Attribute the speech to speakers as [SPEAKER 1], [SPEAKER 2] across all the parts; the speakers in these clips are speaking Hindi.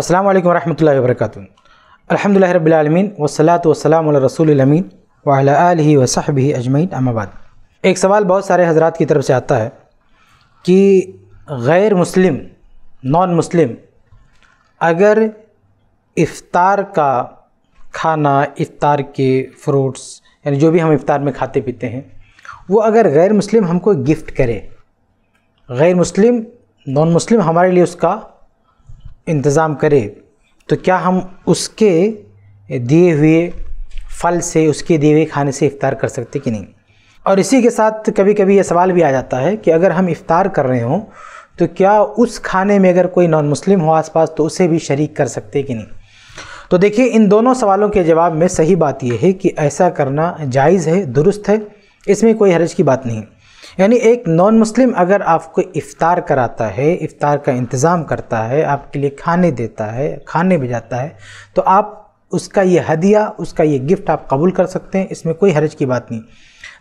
[SPEAKER 1] अस्सलाम वालेकुम वरहमतुल्लाहि वबरकातु अल्हम्दुलिल्लाहि रब्बिल आलमीन वस्सलातु वस्सलामु अला रसूलिल अमीन व अला व अजमैन अमाबाद एक सवाल बहुत सारे हजरात की तरफ से आता है कि गैर मुस्लिम नॉन मुस्लिम अगर इफ़ार का खाना इफ़ार के फ्रूट्स यानी जो भी हम इफ़ार में खाते पीते हैं वो अगर गैर मुस्लिम हमको गिफ्ट करे गैर मुस्लिम नॉन मुस्लिम हमारे लिए उसका इंतज़ाम करे तो क्या हम उसके दिए हुए फल से उसके दिए हुए खाने से इफ़ार कर सकते कि नहीं और इसी के साथ कभी कभी यह सवाल भी आ जाता है कि अगर हम इफ़ार कर रहे हों तो क्या उस खाने में अगर कोई नॉन मुस्लिम हो आसपास तो उसे भी शरीक कर सकते कि नहीं तो देखिए इन दोनों सवालों के जवाब में सही बात यह है कि ऐसा करना जायज़ है दुरुस्त है इसमें कोई हरज की बात नहीं यानी एक नॉन मुस्लिम अगर आपको इफ़ार कराता है इफ़ार का इंतज़ाम करता है आपके लिए खाने देता है खाने भिजाता है तो आप उसका ये हदिया उसका ये गिफ्ट आप कबूल कर सकते हैं इसमें कोई हरज की बात नहीं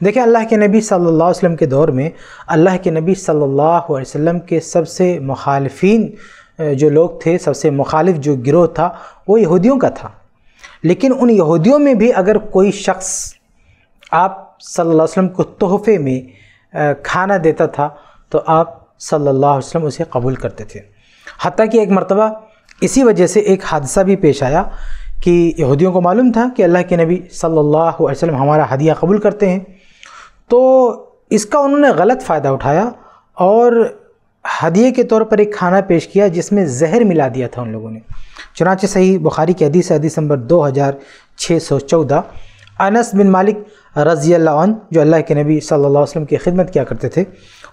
[SPEAKER 1] देखिए अल्लाह के नबी सल्लल्लाहु अलैहि वसल्लम के दौर में अल्लाह के नबी सल्लल्लाहु अलैहि वसल्लम के सबसे मुखालफन जो लोग थे सबसे मुखालिफ जो गिरोह था वो यहूदियों का था लेकिन उन यहूदियों में भी अगर कोई शख्स आप सल्लल्लाहु अलैहि वसल्लम को तोहफ़े में खाना देता था तो आप सल्लल्लाहु अलैहि वसल्लम उसे कबूल करते थे हती कि एक मरतबा इसी वजह से एक हादसा भी पेश आया कि यहूदियों को मालूम था कि अल्लाह के नबी सल्लल्लाहु अलैहि वसल्लम हमारा हदिया कबूल करते हैं तो इसका उन्होंने गलत फ़ायदा उठाया और हदिये के तौर पर एक खाना पेश किया जिसमें जहर मिला दिया था उन लोगों ने चुनाच सही बुखारी की हदीस हदीस नंबर दो हज़ार छः सौ चौदह अनस बिन मालिक रज़ी अल्लाह जो अल्लाह के नबी सल्लल्लाहु अलैहि वसल्लम की खिदमत किया करते थे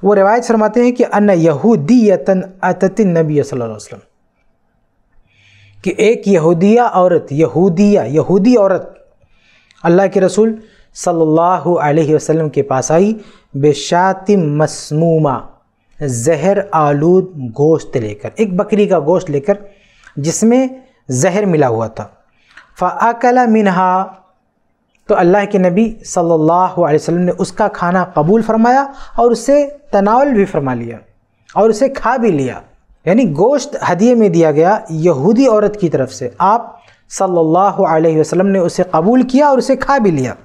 [SPEAKER 1] वो रिवायत फरमाते हैं कि अन यहूदीतन अतिन नबी सल्लल्लाहु अलैहि वसल्लम कि एक यहूदिया औरत यहूदिया यहूदी औरत अल्लाह के रसूल सल्लल्लाहु अलैहि वसल्लम के पास आई बेशातिम मसमूमा जहर आलूद गोश्त लेकर एक बकरी का गोश्त लेकर जिसमें जहर मिला हुआ था फ़ाकला मिनहा तो अल्लाह के नबी सल्लल्लाहु अलैहि वसल्लम ने उसका खाना कबूल फरमाया और उसे तनावल भी फरमा लिया और उसे खा भी लिया यानी गोश्त हदिये में दिया गया यहूदी औरत की तरफ से आप सल्लल्लाहु अलैहि वसल्लम ने उसे कबूल किया और उसे खा भी लिया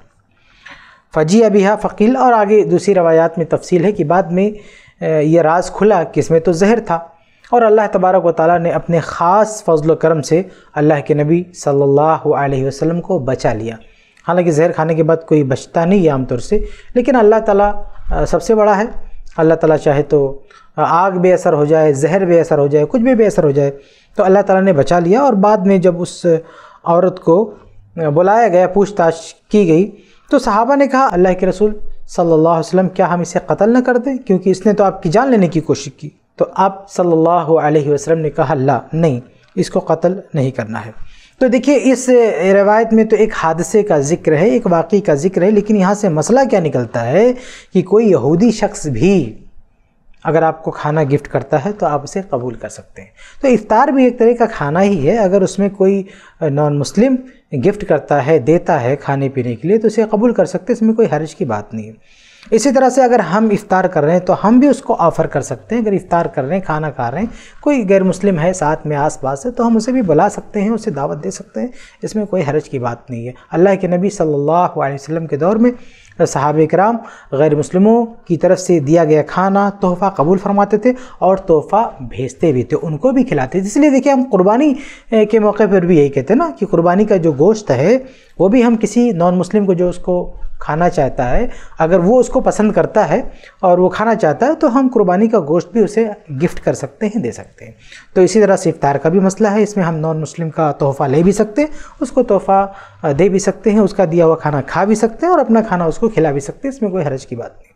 [SPEAKER 1] फ़जी अबिहा फ़कील और आगे दूसरी रवायात में तफसील है कि बाद में यह राज खुला कि इसमें तो जहर था और अल्लाह तबारक व ताली ने अपने ख़ास फजल करम से अल्लाह के नबी सल्लल्लाहु अलैहि वसल्लम को बचा लिया हालांकि जहर खाने के बाद कोई बचता नहीं है आमतौर से लेकिन अल्लाह ताला सबसे बड़ा है अल्लाह ताला चाहे तो आग असर हो जाए जहर असर हो जाए कुछ भी असर हो जाए तो अल्लाह ताला ने बचा लिया और बाद में जब उस औरत को बुलाया गया पूछताछ की गई तो सहाबा ने कहा अल्लाह के रसूल सल्लल्लाहु अलैहि वसल्लम क्या हम इसे कत्ल न कर दें क्योंकि इसने तो आपकी जान लेने की कोशिश की तो आप सल्लल्लाहु अलैहि वसल्लम ने कहा अल्लाह नहीं इसको कत्ल नहीं करना है तो देखिए इस रवायत में तो एक हादसे का जिक्र है एक वाक़ का जिक्र है लेकिन यहाँ से मसला क्या निकलता है कि कोई यहूदी शख्स भी अगर आपको खाना गिफ्ट करता है तो आप उसे कबूल कर सकते हैं तो इफ़ार भी एक तरह का खाना ही है अगर उसमें कोई नॉन मुस्लिम गिफ्ट करता है देता है खाने पीने के लिए तो उसे कबूल कर सकते हैं इसमें कोई हर्ज की बात नहीं है इसी तरह से अगर हम इफ़ार कर रहे हैं तो हम भी उसको ऑफ़र कर सकते हैं अगर इफ़ार कर रहे हैं खाना खा रहे हैं कोई गैर मुस्लिम है साथ में आस पास है तो हम उसे भी बुला सकते हैं उसे दावत दे सकते हैं इसमें कोई हरज की बात नहीं है अल्लाह के नबी सल्लल्लाहु अलैहि वसल्लम के दौर में साहब कराम गैर मुस्लिमों की तरफ से दिया गया खाना तोहफ़ा कबूल फरमाते थे और तोहफ़ा भेजते भी थे उनको भी खिलाते थे इसलिए देखिए हम कुर्बानी के मौके पर भी यही कहते हैं ना कि कुर्बानी का जो गोश्त है वो भी हम किसी नॉन मुस्लिम को जो उसको खाना चाहता है अगर वो उसको पसंद करता है और वो खाना चाहता है तो हम कुर्बानी का गोश्त भी उसे गिफ्ट कर सकते हैं दे सकते हैं तो इसी तरह से इफ्तार का भी मसला है इसमें हम नॉन मुस्लिम का तोहफ़ा ले भी सकते हैं उसको तोहफ़ा दे भी सकते हैं उसका दिया हुआ खाना खा भी सकते हैं और अपना खाना उसको खिला भी सकते हैं इसमें कोई हरज की बात नहीं